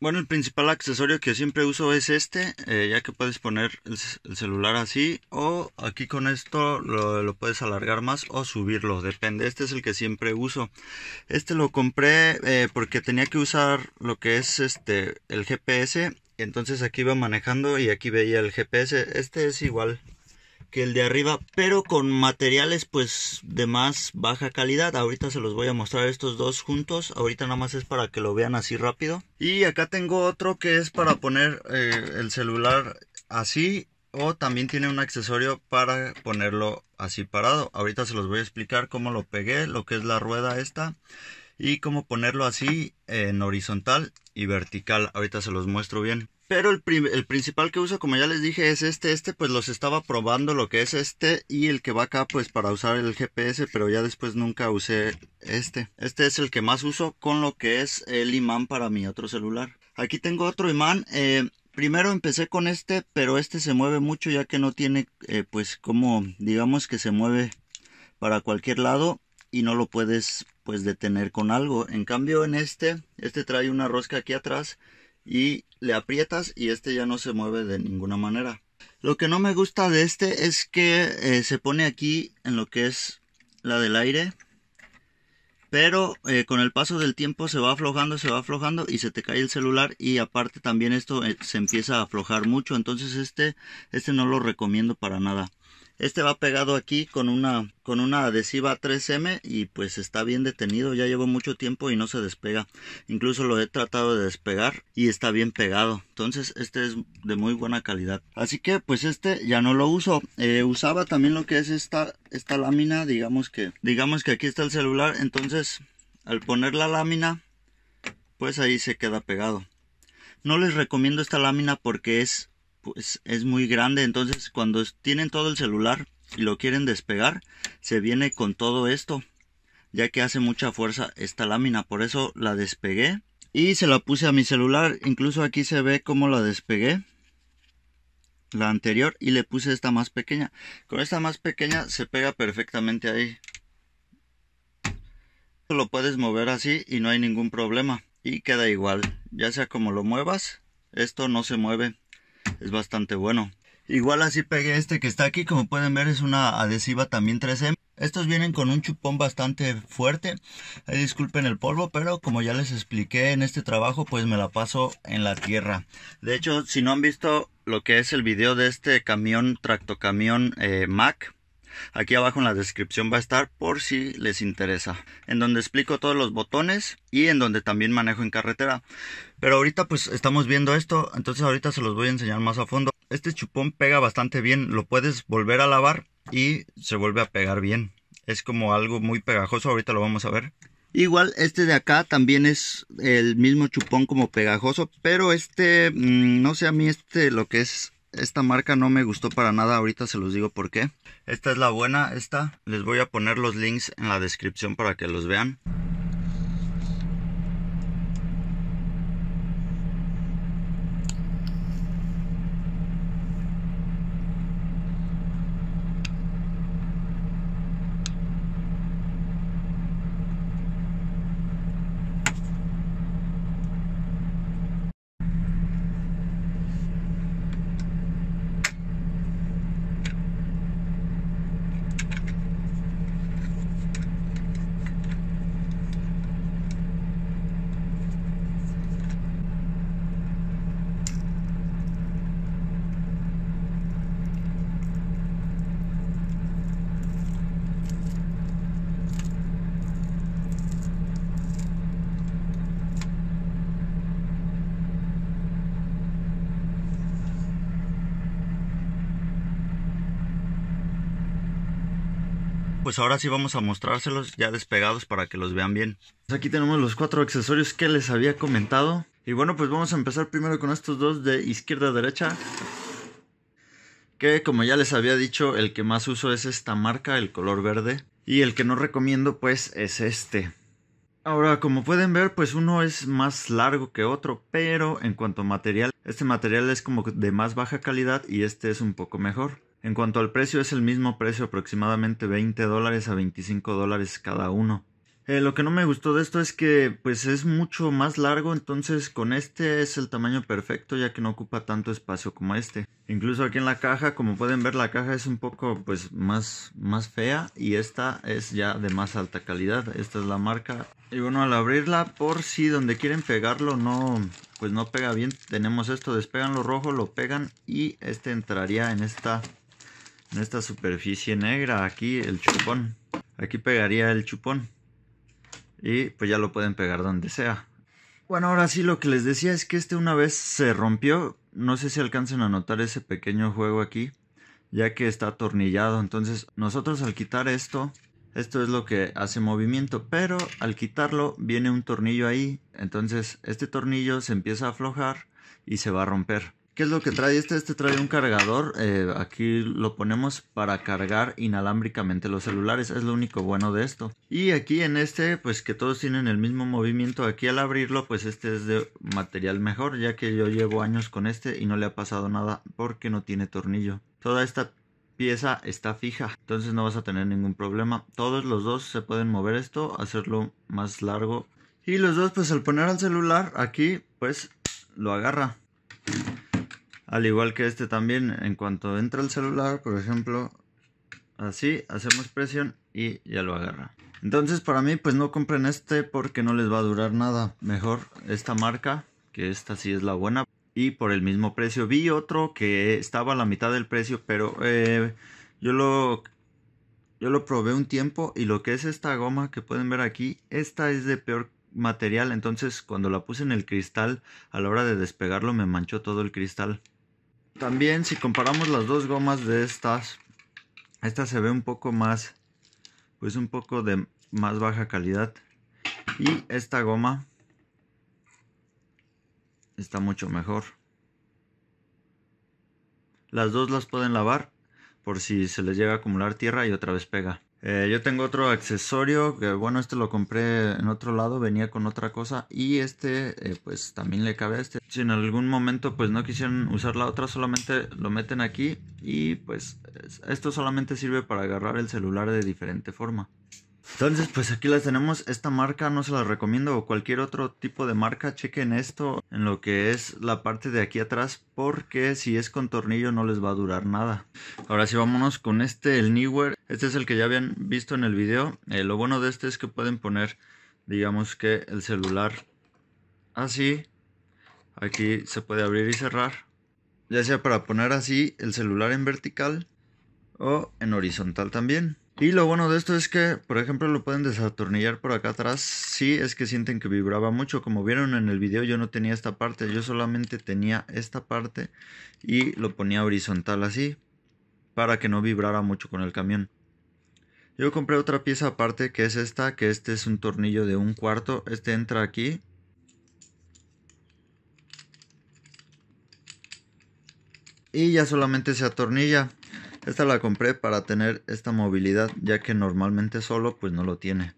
Bueno, el principal accesorio que siempre uso es este, eh, ya que puedes poner el, celular así o aquí con esto lo, puedes alargar más o subirlo, depende. Este es el que siempre uso. Este lo compré eh, porque tenía que usar lo que es este el GPS, entonces aquí iba manejando y aquí veía el GPS. Este es igual, que el de arriba, pero con materiales pues de más baja calidad. Ahorita se los voy a mostrar estos dos juntos. Ahorita nada más es para que lo vean así rápido. Y acá tengo otro que es para poner eh, el celular así o también tiene un accesorio para ponerlo así parado. Ahorita se los voy a explicar cómo lo pegué, lo que es la rueda esta y cómo ponerlo así en horizontal y vertical. Ahorita se los muestro bien. Pero el, principal que uso, como ya les dije, es este. Este pues los estaba probando lo que es este y el que va acá pues para usar el GPS, pero ya después nunca usé este. Este es el que más uso con lo que es el imán para mi otro celular. Aquí tengo otro imán. Eh, primero empecé con este, pero este se mueve mucho ya que no tiene eh, pues como digamos que se mueve para cualquier lado y no lo puedes pues detener con algo. En cambio en este, este trae una rosca aquí atrás y le aprietas y este ya no se mueve de ninguna manera. Lo que no me gusta de este es que eh, se pone aquí en lo que es la del aire. Pero eh, con el paso del tiempo se va aflojando, se va aflojando y se te cae el celular. Y aparte también esto eh, se empieza a aflojar mucho. Entonces este, este no lo recomiendo para nada. Este va pegado aquí con una, con adhesiva 3M y pues está bien detenido. Ya llevo mucho tiempo y no se despega. Incluso lo he tratado de despegar y está bien pegado. Entonces este es de muy buena calidad. Así que pues este ya no lo uso. Eh, usaba también lo que es esta, esta lámina. Digamos que, digamos que aquí está el celular. Entonces al poner la lámina pues ahí se queda pegado. No les recomiendo esta lámina porque es pues, es muy grande. Entonces cuando tienen todo el celular y lo quieren despegar, se viene con todo esto, ya que hace mucha fuerza esta lámina. Por eso la despegué y se la puse a mi celular. Incluso aquí se ve cómo la despegué la anterior y le puse esta más pequeña. Con esta más pequeña se pega perfectamente ahí. Lo puedes mover así y no hay ningún problema. Y queda igual. Ya sea como lo muevas, esto no se mueve es bastante bueno. Igual así pegué este que está aquí, como pueden ver es una adhesiva también 3M. Estos vienen con un chupón bastante fuerte, disculpen el polvo, pero como ya les expliqué en este trabajo, pues me la paso en la tierra. De hecho, si no han visto lo que es el video de este camión, tractocamión eh, Mac, Aquí abajo en la descripción va a estar por si les interesa. En donde explico todos los botones y en donde también manejo en carretera. Pero ahorita pues estamos viendo esto, entonces ahorita se los voy a enseñar más a fondo. Este chupón pega bastante bien, lo puedes volver a lavar y se vuelve a pegar bien. Es como algo muy pegajoso, ahorita lo vamos a ver. Igual este de acá también es el mismo chupón como pegajoso, pero este, mm, no sé, a mí este lo que es esta marca no me gustó para nada, ahorita se los digo por qué. Esta es la buena, esta. Les voy a poner los links en la descripción para que los vean. pues ahora sí vamos a mostrárselos ya despegados para que los vean bien. Pues aquí tenemos los cuatro accesorios que les había comentado. Y bueno, pues vamos a empezar primero con estos dos de izquierda a derecha. Que como ya les había dicho, el que más uso es esta marca, el color verde. Y el que no recomiendo pues es este. Ahora, como pueden ver, pues uno es más largo que otro, pero en cuanto a material, este material es como de más baja calidad y este es un poco mejor. En cuanto al precio, es el mismo precio, aproximadamente 20 dólares a 25 dólares cada uno. Eh, lo que no me gustó de esto es que pues es mucho más largo, entonces con este es el tamaño perfecto ya que no ocupa tanto espacio como este. Incluso aquí en la caja, como pueden ver, la caja es un poco pues más, más fea y esta es ya de más alta calidad. Esta es la marca. Y bueno, al abrirla por si donde quieren pegarlo no pues no pega bien, tenemos esto, despegan lo rojo, lo pegan y este entraría en esta en esta superficie negra aquí el chupón aquí pegaría el chupón y pues ya lo pueden pegar donde sea bueno ahora sí lo que les decía es que este una vez se rompió no sé si alcancen a notar ese pequeño juego aquí ya que está atornillado entonces nosotros al quitar esto esto es lo que hace movimiento pero al quitarlo viene un tornillo ahí entonces este tornillo se empieza a aflojar y se va a romper ¿Qué es lo que trae este? Este trae un cargador. Eh, aquí lo ponemos para cargar inalámbricamente los celulares. Es lo único bueno de esto. Y aquí en este, pues que todos tienen el mismo movimiento. Aquí al abrirlo, pues este es de material mejor. Ya que yo llevo años con este y no le ha pasado nada porque no tiene tornillo. Toda esta pieza está fija. Entonces no vas a tener ningún problema. Todos los dos se pueden mover esto. Hacerlo más largo. Y los dos, pues al poner al celular aquí, pues lo agarra. Al igual que este también, en cuanto entra el celular, por ejemplo, así, hacemos presión y ya lo agarra. Entonces para mí pues no compren este porque no les va a durar nada. Mejor esta marca, que esta sí es la buena. Y por el mismo precio vi otro que estaba a la mitad del precio, pero eh, yo lo... Yo lo probé un tiempo y lo que es esta goma que pueden ver aquí, esta es de peor material, entonces cuando la puse en el cristal, a la hora de despegarlo me manchó todo el cristal. También si comparamos las dos gomas de estas, esta se ve un poco más, pues un poco de más baja calidad. Y esta goma está mucho mejor. Las dos las pueden lavar por si se les llega a acumular tierra y otra vez pega. Eh, yo tengo otro accesorio, que bueno, este lo compré en otro lado, venía con otra cosa y este eh, pues también le cabe a este. Si en algún momento pues no quisieron usar la otra, solamente lo meten aquí y pues esto solamente sirve para agarrar el celular de diferente forma. Entonces, pues aquí las tenemos. Esta marca no se la recomiendo o cualquier otro tipo de marca. Chequen esto en lo que es la parte de aquí atrás porque si es con tornillo no les va a durar nada. Ahora sí, vámonos con este, el Newer. Este es el que ya habían visto en el video. Eh, lo bueno de este es que pueden poner, digamos que el celular así. Aquí se puede abrir y cerrar. Ya sea para poner así el celular en vertical o en horizontal también. Y lo bueno de esto es que, por ejemplo, lo pueden desatornillar por acá atrás. Si es que sienten que vibraba mucho. Como vieron en el video, yo no tenía esta parte. Yo solamente tenía esta parte y lo ponía horizontal así para que no vibrara mucho con el camión. Yo compré otra pieza aparte que es esta, que este es un tornillo de un cuarto. Este entra aquí. Y ya solamente se atornilla. Esta la compré para tener esta movilidad, ya que normalmente solo pues no lo tiene.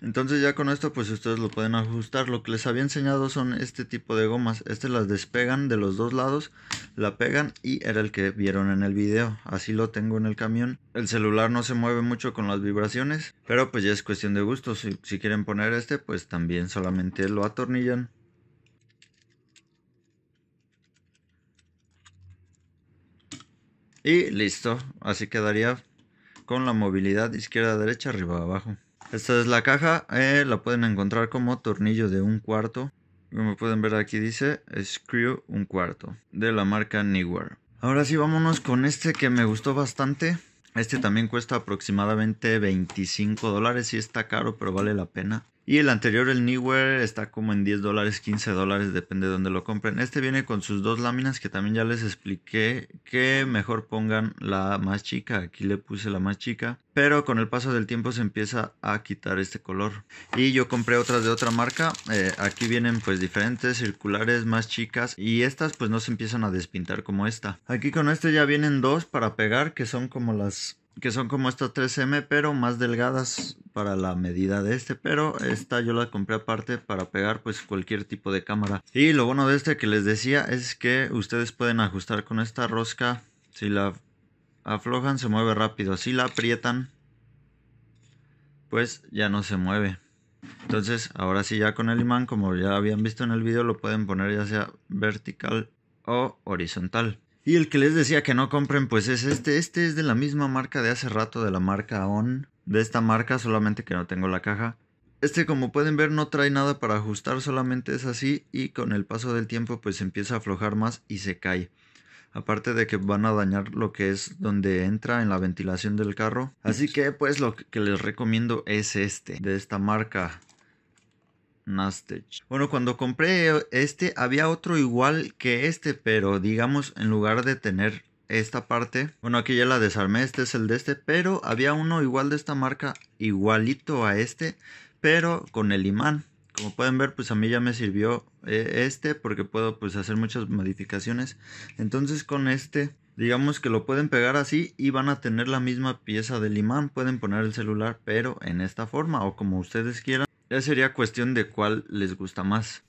Entonces ya con esto pues ustedes lo pueden ajustar. Lo que les había enseñado son este tipo de gomas. Este las despegan de los dos lados, la pegan y era el que vieron en el video. Así lo tengo en el camión. El celular no se mueve mucho con las vibraciones, pero pues ya es cuestión de gusto. Si, si quieren poner este pues también solamente lo atornillan Y listo, así quedaría con la movilidad izquierda, derecha, arriba, abajo. Esta es la caja, eh, la pueden encontrar como tornillo de un cuarto. Como pueden ver aquí dice Screw un cuarto de la marca Newer. Ahora sí vámonos con este que me gustó bastante. Este también cuesta aproximadamente 25 dólares y está caro pero vale la pena. Y el anterior, el Newware, está como en 10 dólares, 15 dólares, depende de dónde lo compren. Este viene con sus dos láminas que también ya les expliqué que mejor pongan la más chica. Aquí le puse la más chica, pero con el paso del tiempo se empieza a quitar este color. Y yo compré otras de otra marca. Eh, aquí vienen pues diferentes circulares más chicas y estas pues no se empiezan a despintar como esta. Aquí con este ya vienen dos para pegar que son como las que son como estas 3M, pero más delgadas para la medida de este. Pero esta yo la compré aparte para pegar pues cualquier tipo de cámara. Y lo bueno de este que les decía es que ustedes pueden ajustar con esta rosca. Si la aflojan se mueve rápido. Si la aprietan pues ya no se mueve. Entonces ahora sí ya con el imán como ya habían visto en el video lo pueden poner ya sea vertical o horizontal. Y el que les decía que no compren, pues es este. Este es de la misma marca de hace rato, de la marca On. De esta marca, solamente que no tengo la caja. Este, como pueden ver, no trae nada para ajustar, solamente es así. Y con el paso del tiempo, pues empieza a aflojar más y se cae. Aparte de que van a dañar lo que es donde entra en la ventilación del carro. Así que, pues, lo que les recomiendo es este, de esta marca. Nastage. Bueno, cuando compré este había otro igual que este, pero digamos en lugar de tener esta parte, bueno aquí ya la desarmé, este es el de este, pero había uno igual de esta marca, igualito a este, pero con el imán. Como pueden ver, pues a mí ya me sirvió eh, este porque puedo pues hacer muchas modificaciones. Entonces con este digamos que lo pueden pegar así y van a tener la misma pieza del imán. Pueden poner el celular pero en esta forma o como ustedes quieran. Ya sería cuestión de cuál les gusta más.